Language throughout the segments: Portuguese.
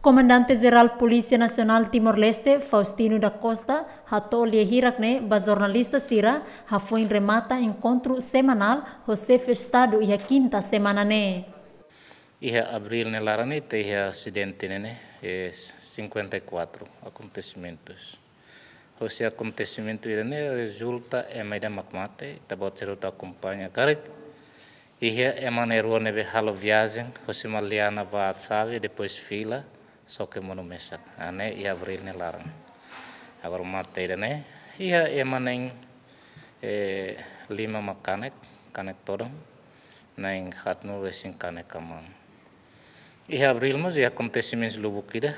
Comandante Geral Polícia Nacional Timor-Leste, Faustino da Costa, ratou lhe hirakne ba jornalista Sira, ha foi remata encontro semanal José Festado e a quinta semana ne. Ia abril ne larani te ia acidente ne ne, 54 acontecimentos. José acontecimento né resulta é meida macmate, tabotero ta acompanha carit, Ia é maneiro neve halo viagem, José Maliana va a depois fila, soke monu mesak ane iya bril ne larang agar mate dene Iya iya e, lima makanek kanek todong naing hatnu resing kanek kamang Iya bril mas iya kontesimen lubuk ida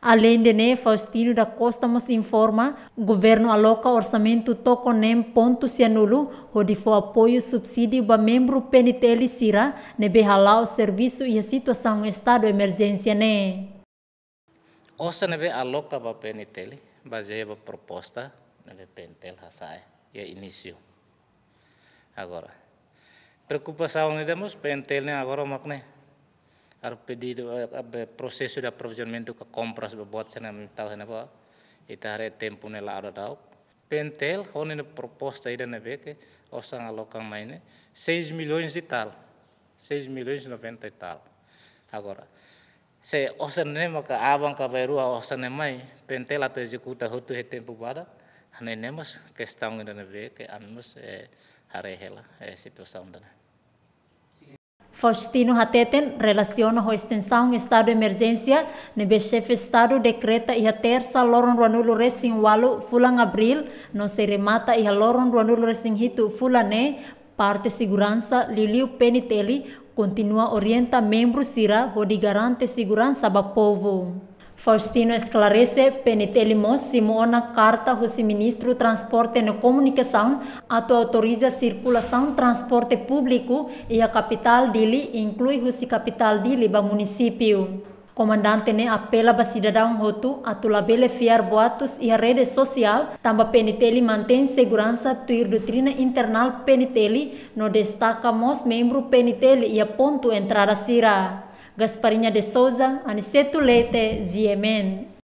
Além de né, Faustino da Costa nos informa, o governo aloca orçamento toco nem ponto cianulo, onde foi apoio subsídio para membro PNTL Sira, nebe halau serviço e a situação estado emergência né. Osa nebe aloca para PNTL, baseia proposta nebe PNTL hasai, e início. Agora, preocupação que temos, PNTL né, agora, macne, né? ar pedido processo de aprovisionamento que compras bot sana mental sana né, ba ita tá hare tempo ne la ada dau pentel hone ne proposta ida ne beke osang alocam maine 6 milhões de tal 6 milhões e 90 e tal agora se osan ne maka abang ka berua osan ne mai pentel ato executa hotu he tempo bada hane nemas questão ida ne beke anmus hare eh, hela eh, situação da ne Faustino Hateten, relaciona a extensão estado de emergência, nebe chefe estado decreta e a terça loron ruanulo resin walu fulan abril, não se remata e a loron ruanulo resin hitu fulané, parte segurança liliu peniteli, continua orienta membros irá, o de garante segurança ba povo. Faustino esclarece, PNT Limão Simona carta ao ministro Transporte e Comunicação ato autoriza a circulação transporte público e a capital dele inclui o capital dele ba município. Comandante ne apela ba cidadão rotu a tulabele fiar boatos e a rede social tamba peniteli mantém segurança tuir doutrina internal peniteli no destaca mos membro peniteli e a ponto entrada sira. Gasparinha de Souza, Aniceto Leite Ziemen,